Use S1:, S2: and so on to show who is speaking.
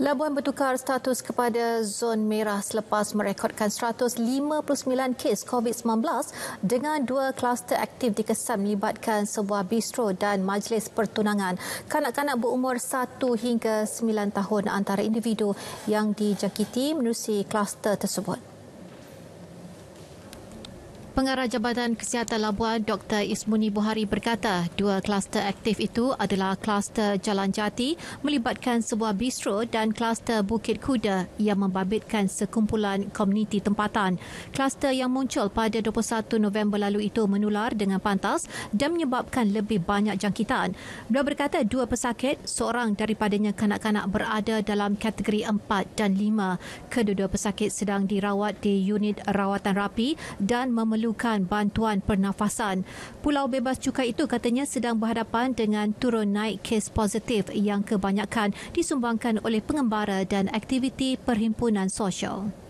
S1: Labuan bertukar status kepada zon merah selepas merekodkan 159 kes COVID-19 dengan dua kluster aktif dikesan melibatkan sebuah bistro dan majlis pertunangan. Kanak-kanak berumur 1 hingga 9 tahun antara individu yang dijangkiti menerusi kluster tersebut. Pengarah Jabatan Kesihatan Labuan Dr. Ismuni Buhari berkata dua kluster aktif itu adalah kluster Jalan Jati melibatkan sebuah bistro dan kluster Bukit Kuda yang membabitkan sekumpulan komuniti tempatan. Kluster yang muncul pada 21 November lalu itu menular dengan pantas dan menyebabkan lebih banyak jangkitan. Beliau berkata dua pesakit, seorang daripadanya kanak-kanak berada dalam kategori 4 dan 5. Kedua-dua pesakit sedang dirawat di unit rawatan rapi dan memerlukan memerlukan bantuan pernafasan. Pulau Bebas Cukai itu katanya sedang berhadapan dengan turun naik kes positif yang kebanyakan disumbangkan oleh pengembara dan aktiviti perhimpunan sosial.